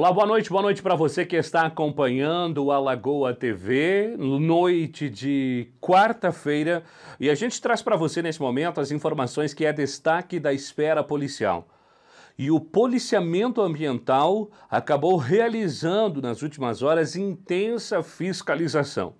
Olá, boa noite, boa noite para você que está acompanhando o Alagoa TV, noite de quarta-feira, e a gente traz para você nesse momento as informações que é destaque da esfera policial. E o policiamento ambiental acabou realizando nas últimas horas intensa fiscalização.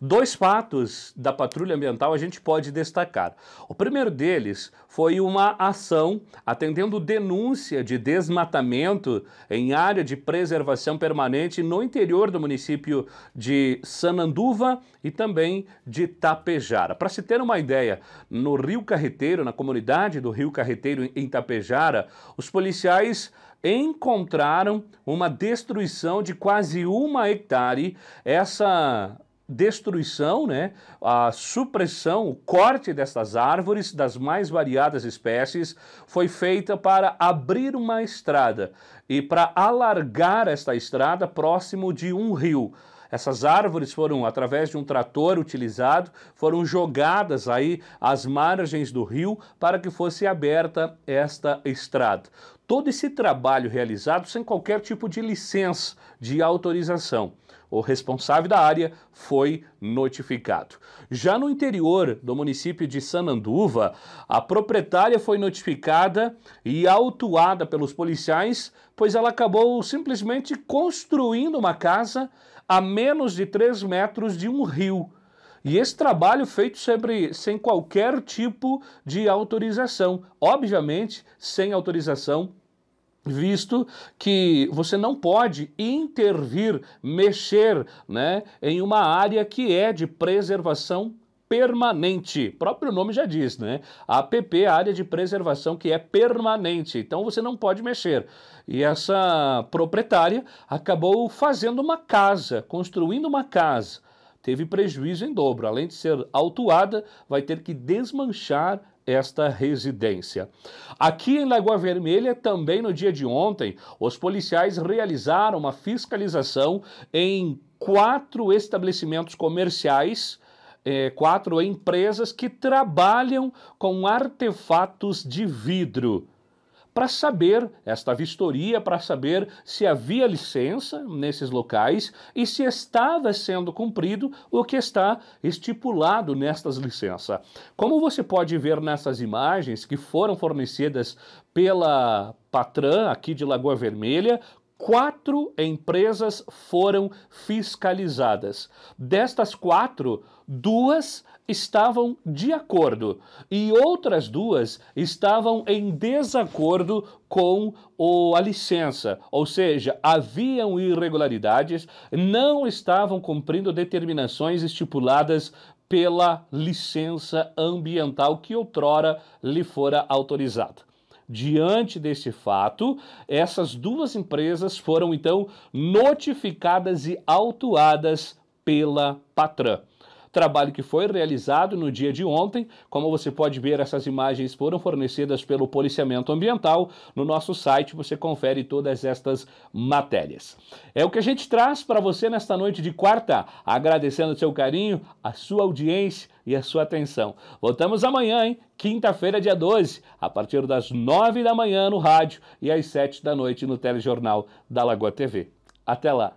Dois fatos da patrulha ambiental a gente pode destacar. O primeiro deles foi uma ação atendendo denúncia de desmatamento em área de preservação permanente no interior do município de Sananduva e também de Tapejara. Para se ter uma ideia, no Rio Carreteiro, na comunidade do Rio Carreteiro em Tapejara, os policiais encontraram uma destruição de quase uma hectare. Essa destruição, né, a supressão, o corte destas árvores das mais variadas espécies foi feita para abrir uma estrada e para alargar esta estrada próximo de um rio. Essas árvores foram, através de um trator utilizado, foram jogadas aí às margens do rio para que fosse aberta esta estrada todo esse trabalho realizado sem qualquer tipo de licença, de autorização. O responsável da área foi notificado. Já no interior do município de Sananduva, a proprietária foi notificada e autuada pelos policiais, pois ela acabou simplesmente construindo uma casa a menos de 3 metros de um rio e esse trabalho feito sempre sem qualquer tipo de autorização, obviamente sem autorização visto que você não pode intervir, mexer, né, em uma área que é de preservação permanente. O próprio nome já diz, né? APP, área de preservação que é permanente. Então você não pode mexer. E essa proprietária acabou fazendo uma casa, construindo uma casa teve prejuízo em dobro. Além de ser autuada, vai ter que desmanchar esta residência. Aqui em Lagoa Vermelha, também no dia de ontem, os policiais realizaram uma fiscalização em quatro estabelecimentos comerciais. É, quatro empresas que trabalham com artefatos de vidro para saber, esta vistoria, para saber se havia licença nesses locais e se estava sendo cumprido o que está estipulado nestas licenças. Como você pode ver nessas imagens que foram fornecidas pela Patran, aqui de Lagoa Vermelha, quatro empresas foram fiscalizadas. Destas quatro, duas estavam de acordo e outras duas estavam em desacordo com o, a licença, ou seja, haviam irregularidades, não estavam cumprindo determinações estipuladas pela licença ambiental que outrora lhe fora autorizada. Diante deste fato, essas duas empresas foram então notificadas e autuadas pela Patran trabalho que foi realizado no dia de ontem. Como você pode ver, essas imagens foram fornecidas pelo Policiamento Ambiental. No nosso site você confere todas estas matérias. É o que a gente traz para você nesta noite de quarta, agradecendo o seu carinho, a sua audiência e a sua atenção. Voltamos amanhã, hein? Quinta-feira, dia 12, a partir das 9 da manhã no rádio e às 7 da noite no Telejornal da Lagoa TV. Até lá!